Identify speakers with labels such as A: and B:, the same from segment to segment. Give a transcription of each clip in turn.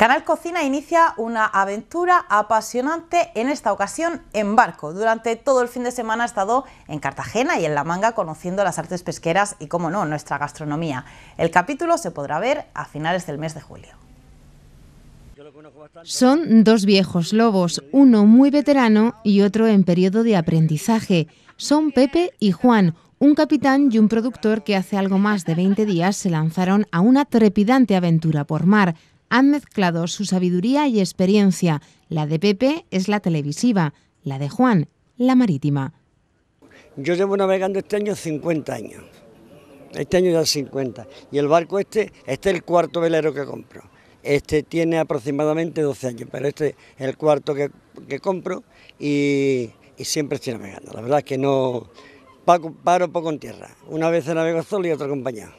A: Canal Cocina inicia una aventura apasionante, en esta ocasión en barco. Durante todo el fin de semana ha estado en Cartagena y en La Manga conociendo las artes pesqueras y, como no, nuestra gastronomía. El capítulo se podrá ver a finales del mes de julio.
B: Son dos viejos lobos, uno muy veterano y otro en periodo de aprendizaje. Son Pepe y Juan, un capitán y un productor que hace algo más de 20 días se lanzaron a una trepidante aventura por mar, han mezclado su sabiduría y experiencia. La de Pepe es la televisiva, la de Juan, la marítima.
C: Yo llevo navegando este año 50 años. Este año ya 50. Y el barco este, este es el cuarto velero que compro. Este tiene aproximadamente 12 años, pero este es el cuarto que, compro y, y, siempre estoy navegando. La verdad es que no paro poco en tierra. Una vez navego solo y otra acompañado.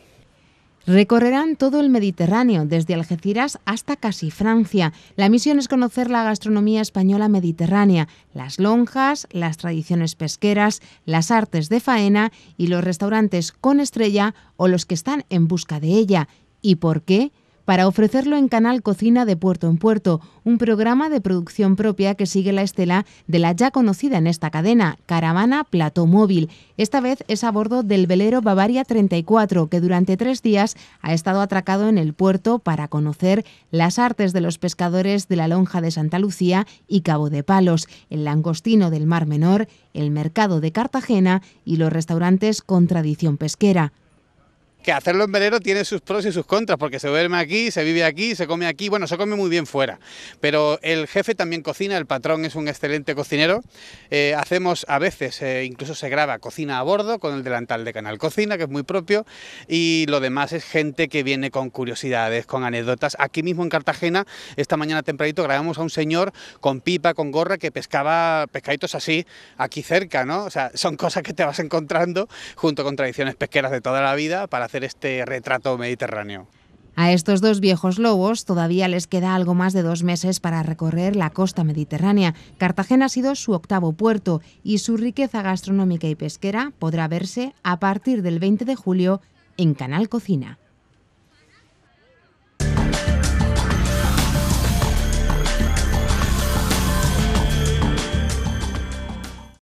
B: Recorrerán todo el Mediterráneo, desde Algeciras hasta casi Francia. La misión es conocer la gastronomía española mediterránea, las lonjas, las tradiciones pesqueras, las artes de faena y los restaurantes con estrella o los que están en busca de ella. ¿Y por qué? para ofrecerlo en Canal Cocina de Puerto en Puerto, un programa de producción propia que sigue la estela de la ya conocida en esta cadena, Caravana Plató Móvil. Esta vez es a bordo del velero Bavaria 34, que durante tres días ha estado atracado en el puerto para conocer las artes de los pescadores de la lonja de Santa Lucía y Cabo de Palos, el langostino del Mar Menor, el mercado de Cartagena y los restaurantes con tradición pesquera
D: que hacerlo en velero tiene sus pros y sus contras, porque se duerme aquí, se vive aquí, se come aquí, bueno, se come muy bien fuera, pero el jefe también cocina, el patrón es un excelente cocinero, eh, hacemos a veces, eh, incluso se graba cocina a bordo con el delantal de Canal Cocina, que es muy propio, y lo demás es gente que viene con curiosidades, con anécdotas. Aquí mismo en Cartagena, esta mañana tempranito, grabamos a un señor con pipa, con gorra, que pescaba pescaditos así, aquí cerca, ¿no? O sea, son cosas que te vas encontrando junto con tradiciones pesqueras de toda la vida para este retrato mediterráneo.
B: A estos dos viejos lobos todavía les queda algo más de dos meses para recorrer la costa mediterránea. Cartagena ha sido su octavo puerto y su riqueza gastronómica y pesquera podrá verse a partir del 20 de julio en Canal Cocina.